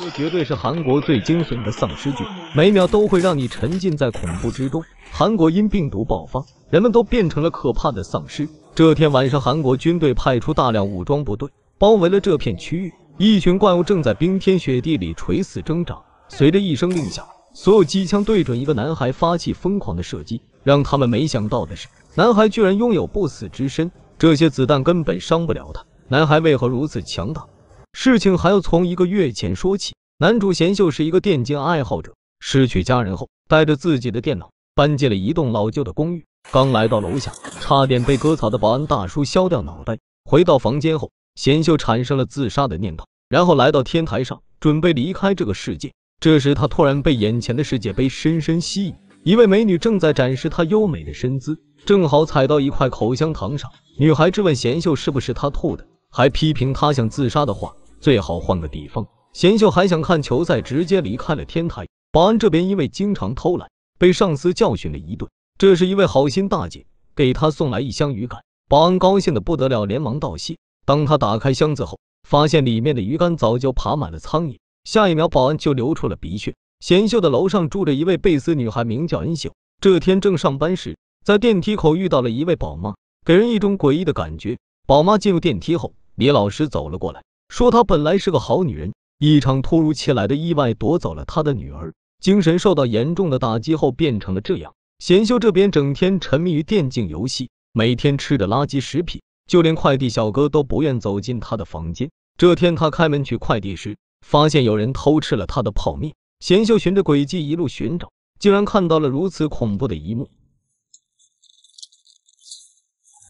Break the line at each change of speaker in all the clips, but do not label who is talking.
这绝对是韩国最惊悚的丧尸剧，每秒都会让你沉浸在恐怖之中。韩国因病毒爆发，人们都变成了可怕的丧尸。这天晚上，韩国军队派出大量武装部队，包围了这片区域。一群怪物正在冰天雪地里垂死挣扎。随着一声令下，所有机枪对准一个男孩发起疯狂的射击。让他们没想到的是，男孩居然拥有不死之身，这些子弹根本伤不了他。男孩为何如此强大？事情还要从一个月前说起。男主贤秀是一个电竞爱好者，失去家人后，带着自己的电脑搬进了一栋老旧的公寓。刚来到楼下，差点被割草的保安大叔削掉脑袋。回到房间后，贤秀产生了自杀的念头，然后来到天台上准备离开这个世界。这时，他突然被眼前的世界杯深深吸引。一位美女正在展示她优美的身姿，正好踩到一块口香糖上。女孩质问贤秀：“是不是她吐的？”还批评他想自杀的话，最好换个地方。贤秀还想看球赛，直接离开了天台。保安这边因为经常偷懒，被上司教训了一顿。这时，一位好心大姐给他送来一箱鱼竿，保安高兴的不得了，连忙道谢。当他打开箱子后，发现里面的鱼竿早就爬满了苍蝇。下一秒，保安就流出了鼻血。贤秀的楼上住着一位贝斯女孩，名叫恩秀。这天正上班时，在电梯口遇到了一位宝妈，给人一种诡异的感觉。宝妈进入电梯后，李老师走了过来，说她本来是个好女人，一场突如其来的意外夺走了她的女儿，精神受到严重的打击后变成了这样。贤秀这边整天沉迷于电竞游戏，每天吃着垃圾食品，就连快递小哥都不愿走进他的房间。这天他开门取快递时，发现有人偷吃了他的泡面。贤秀循着轨迹一路寻找，竟然看到了如此恐怖的一幕。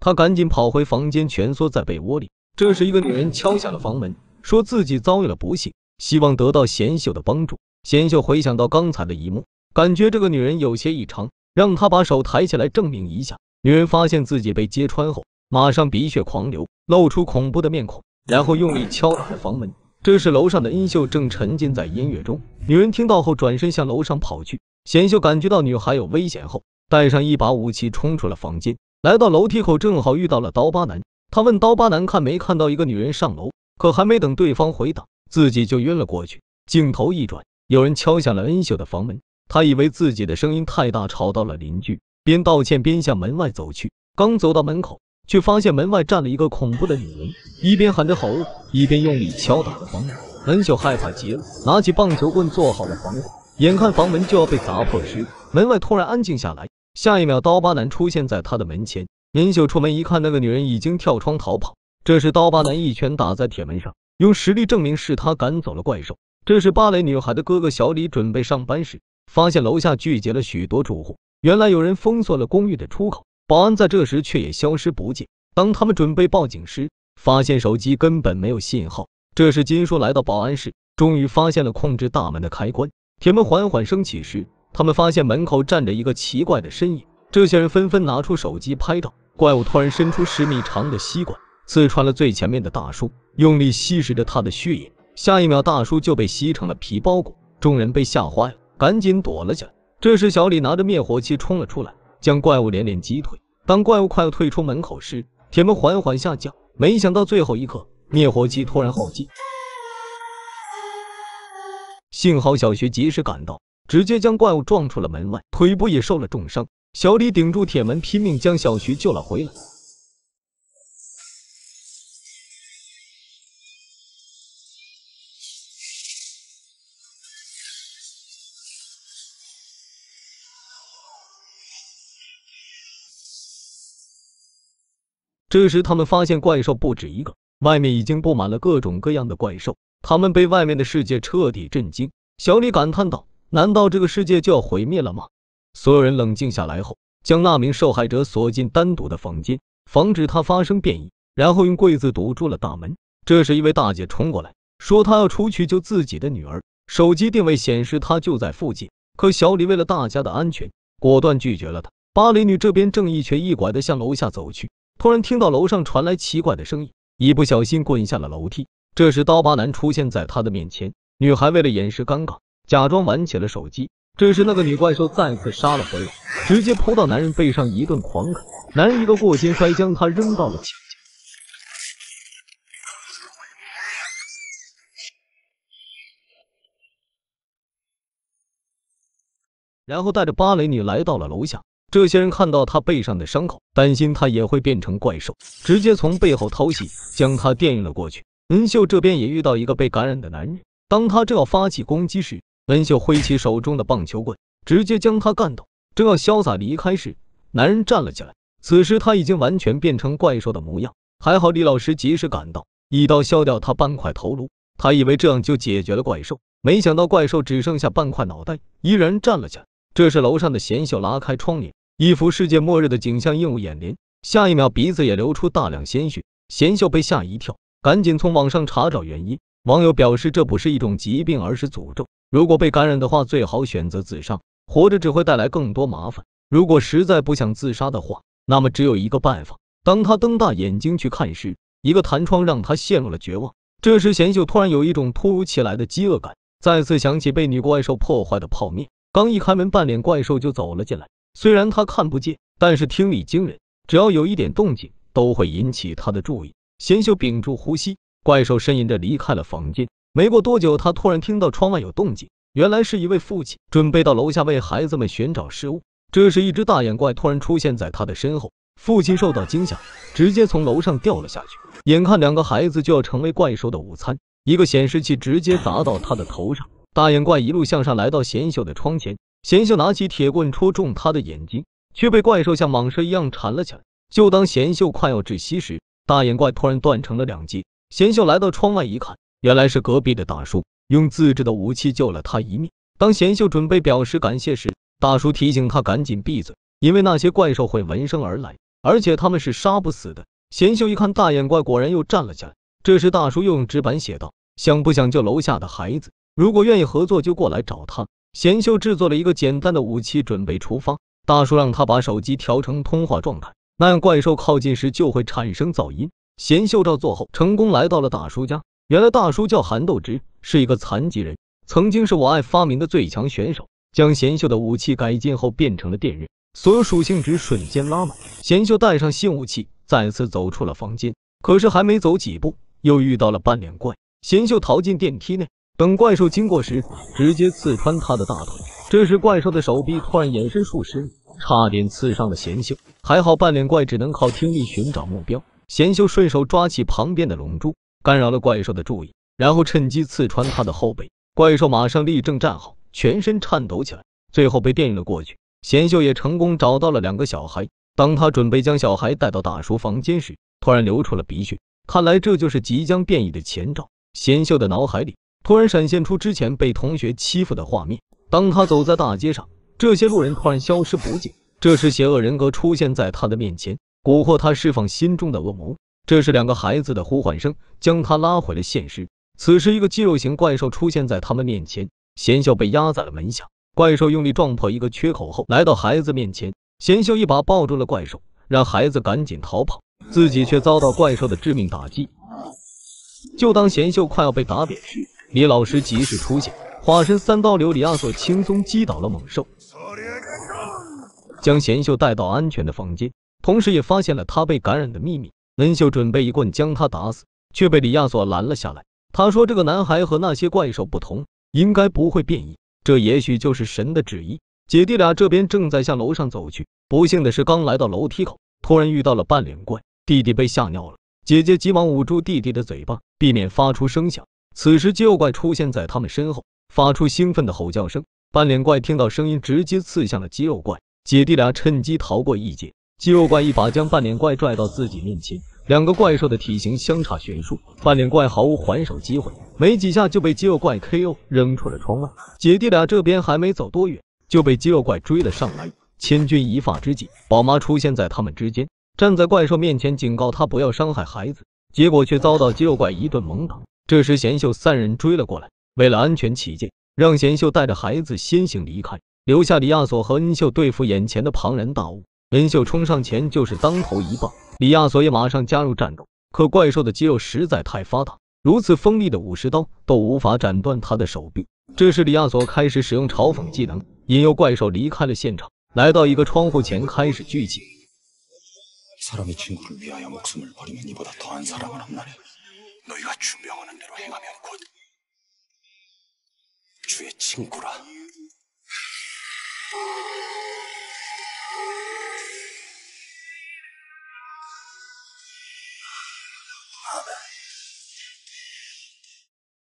他赶紧跑回房间，蜷缩在被窝里。这时，一个女人敲响了房门，说自己遭遇了不幸，希望得到贤秀的帮助。贤秀回想到刚才的一幕，感觉这个女人有些异常，让他把手抬起来证明一下。女人发现自己被揭穿后，马上鼻血狂流，露出恐怖的面孔，然后用力敲打着房门。这时，楼上的恩秀正沉浸在音乐中。女人听到后，转身向楼上跑去。贤秀感觉到女孩有危险后，带上一把武器冲出了房间。来到楼梯口，正好遇到了刀疤男。他问刀疤男看没看到一个女人上楼，可还没等对方回答，自己就晕了过去。镜头一转，有人敲响了恩秀的房门。他以为自己的声音太大吵到了邻居，边道歉边向门外走去。刚走到门口，却发现门外站了一个恐怖的女人，一边喊着“好恶”，一边用力敲打着房门。恩秀害怕极了，拿起棒球棍做好了防护。眼看房门就要被砸破时，门外突然安静下来。下一秒，刀疤男出现在他的门前。林秀出门一看，那个女人已经跳窗逃跑。这时，刀疤男一拳打在铁门上，用实力证明是他赶走了怪兽。这时，芭蕾女孩的哥哥小李准备上班时，发现楼下聚集了许多住户。原来有人封锁了公寓的出口。保安在这时却也消失不见。当他们准备报警时，发现手机根本没有信号。这时，金叔来到保安室，终于发现了控制大门的开关。铁门缓缓升起时。他们发现门口站着一个奇怪的身影，这些人纷纷拿出手机拍照。怪物突然伸出十米长的吸管，刺穿了最前面的大叔，用力吸食着他的血液。下一秒，大叔就被吸成了皮包骨，众人被吓坏了，赶紧躲了起来。这时，小李拿着灭火器冲了出来，将怪物连连击退。当怪物快要退出门口时，铁门缓缓下降，没想到最后一刻，灭火器突然耗尽。幸好小徐及时赶到。直接将怪物撞出了门外，腿部也受了重伤。小李顶住铁门，拼命将小徐救了回来。这时，他们发现怪兽不止一个，外面已经布满了各种各样的怪兽。他们被外面的世界彻底震惊。小李感叹道。难道这个世界就要毁灭了吗？所有人冷静下来后，将那名受害者锁进单独的房间，防止他发生变异，然后用柜子堵住了大门。这时，一位大姐冲过来，说她要出去救自己的女儿，手机定位显示她就在附近。可小李为了大家的安全，果断拒绝了她。芭蕾女这边正一瘸一拐地向楼下走去，突然听到楼上传来奇怪的声音，一不小心滚下了楼梯。这时，刀疤男出现在她的面前，女孩为了掩饰尴尬。假装玩起了手机。这时，那个女怪兽再次杀了回来，直接扑到男人背上一顿狂啃。男人一个过肩摔将他扔到了墙角，然后带着芭蕾女来到了楼下。这些人看到他背上的伤口，担心他也会变成怪兽，直接从背后偷袭，将他电晕了过去。恩秀这边也遇到一个被感染的男人，当他正要发起攻击时，恩秀挥起手中的棒球棍，直接将他干倒。正要潇洒离开时，男人站了起来。此时他已经完全变成怪兽的模样。还好李老师及时赶到，一刀削掉他半块头颅。他以为这样就解决了怪兽，没想到怪兽只剩下半块脑袋，依然站了起来。这时楼上的贤秀拉开窗帘，一幅世界末日的景象映入眼帘。下一秒，鼻子也流出大量鲜血。贤秀被吓一跳，赶紧从网上查找原因。网友表示，这不是一种疾病，而是诅咒。如果被感染的话，最好选择自杀，活着只会带来更多麻烦。如果实在不想自杀的话，那么只有一个办法。当他瞪大眼睛去看时，一个弹窗让他陷入了绝望。这时，贤秀突然有一种突如其来的饥饿感，再次想起被女怪兽破坏的泡面。刚一开门，半脸怪兽就走了进来。虽然他看不见，但是听力惊人，只要有一点动静都会引起他的注意。贤秀屏住呼吸，怪兽呻吟着离开了房间。没过多久，他突然听到窗外有动静。原来是一位父亲准备到楼下为孩子们寻找食物。这时，一只大眼怪突然出现在他的身后，父亲受到惊吓，直接从楼上掉了下去。眼看两个孩子就要成为怪兽的午餐，一个显示器直接砸到他的头上。大眼怪一路向上，来到贤秀的窗前。贤秀拿起铁棍戳中他的眼睛，却被怪兽像蟒蛇一样缠了起来。就当贤秀快要窒息时，大眼怪突然断成了两截。贤秀来到窗外一看。原来是隔壁的大叔用自制的武器救了他一命。当贤秀准备表示感谢时，大叔提醒他赶紧闭嘴，因为那些怪兽会闻声而来，而且他们是杀不死的。贤秀一看大眼怪果然又站了起来。这时大叔又用纸板写道：“想不想救楼下的孩子？如果愿意合作，就过来找他。”贤秀制作了一个简单的武器，准备出发。大叔让他把手机调成通话状态，那样怪兽靠近时就会产生噪音。贤秀照做后，成功来到了大叔家。原来大叔叫韩豆之，是一个残疾人，曾经是我爱发明的最强选手。将贤秀的武器改进后，变成了电刃，所有属性值瞬间拉满。贤秀带上新武器，再次走出了房间。可是还没走几步，又遇到了半脸怪。贤秀逃进电梯内，等怪兽经过时，直接刺穿他的大腿。这时怪兽的手臂突然延伸数十米，差点刺伤了贤秀。还好半脸怪只能靠听力寻找目标。贤秀顺手抓起旁边的龙珠。干扰了怪兽的注意，然后趁机刺穿他的后背。怪兽马上立正站好，全身颤抖起来，最后被变异了过去。贤秀也成功找到了两个小孩。当他准备将小孩带到大叔房间时，突然流出了鼻血，看来这就是即将变异的前兆。贤秀的脑海里突然闪现出之前被同学欺负的画面。当他走在大街上，这些路人突然消失不见。这时，邪恶人格出现在他的面前，蛊惑他释放心中的恶魔。这是两个孩子的呼唤声将他拉回了现实。此时，一个肌肉型怪兽出现在他们面前，贤秀被压在了门下。怪兽用力撞破一个缺口，后来到孩子面前。贤秀一把抱住了怪兽，让孩子赶紧逃跑，自己却遭到怪兽的致命打击。就当贤秀快要被打扁时，李老师及时出现，化身三刀流李亚索，轻松击倒了猛兽，将贤秀带到安全的房间，同时也发现了他被感染的秘密。恩秀准备一棍将他打死，却被李亚索拦了下来。他说：“这个男孩和那些怪兽不同，应该不会变异。这也许就是神的旨意。”姐弟俩这边正在向楼上走去，不幸的是，刚来到楼梯口，突然遇到了半脸怪，弟弟被吓尿了。姐姐急忙捂住弟弟的嘴巴，避免发出声响。此时，肌肉怪出现在他们身后，发出兴奋的吼叫声。半脸怪听到声音，直接刺向了肌肉怪。姐弟俩趁机逃过一劫。肌肉怪一把将半脸怪拽到自己面前，两个怪兽的体型相差悬殊，半脸怪毫无还手机会，没几下就被肌肉怪 K O，扔出了窗外。姐弟俩这边还没走多远，就被肌肉怪追了上来。千钧一发之际，宝妈出现在他们之间，站在怪兽面前警告他不要伤害孩子，结果却遭到肌肉怪一顿猛打。这时贤秀三人追了过来，为了安全起见，让贤秀带着孩子先行离开，留下李亚索和恩秀对付眼前的庞然大物。陈秀冲上前就是当头一棒，李亚索也马上加入战斗。可怪兽的肌肉实在太发达，如此锋利的武士刀都无法斩断他的手臂。这时，李亚索开始使用嘲讽技能，引诱怪兽离开了现场，来到一个窗户前开始聚集。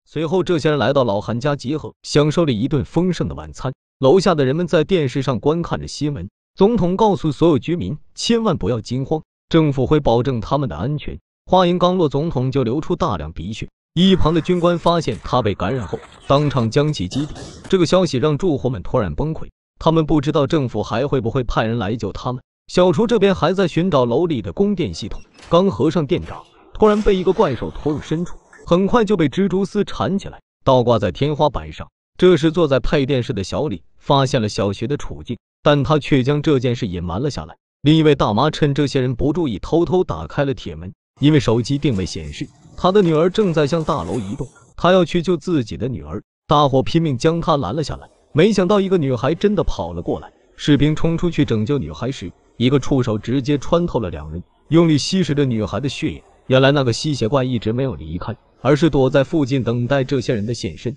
随后，这些人来到老韩家集合，享受了一顿丰盛的晚餐。楼下的人们在电视上观看着新闻。总统告诉所有居民，千万不要惊慌，政府会保证他们的安全。话音刚落，总统就流出大量鼻血。一旁的军官发现他被感染后，当场将其击毙。这个消息让住户们突然崩溃，他们不知道政府还会不会派人来救他们。小厨这边还在寻找楼里的供电系统，刚合上电闸。突然被一个怪兽拖入深处，很快就被蜘蛛丝缠起来，倒挂在天花板上。这时，坐在配电室的小李发现了小学的处境，但他却将这件事隐瞒了下来。另一位大妈趁这些人不注意，偷偷打开了铁门，因为手机定位显示她的女儿正在向大楼移动，她要去救自己的女儿。大伙拼命将他拦了下来，没想到一个女孩真的跑了过来。士兵冲出去拯救女孩时，一个触手直接穿透了两人，用力吸食着女孩的血液。原来那个吸血怪一直没有离开，而是躲在附近等待这些人的现身。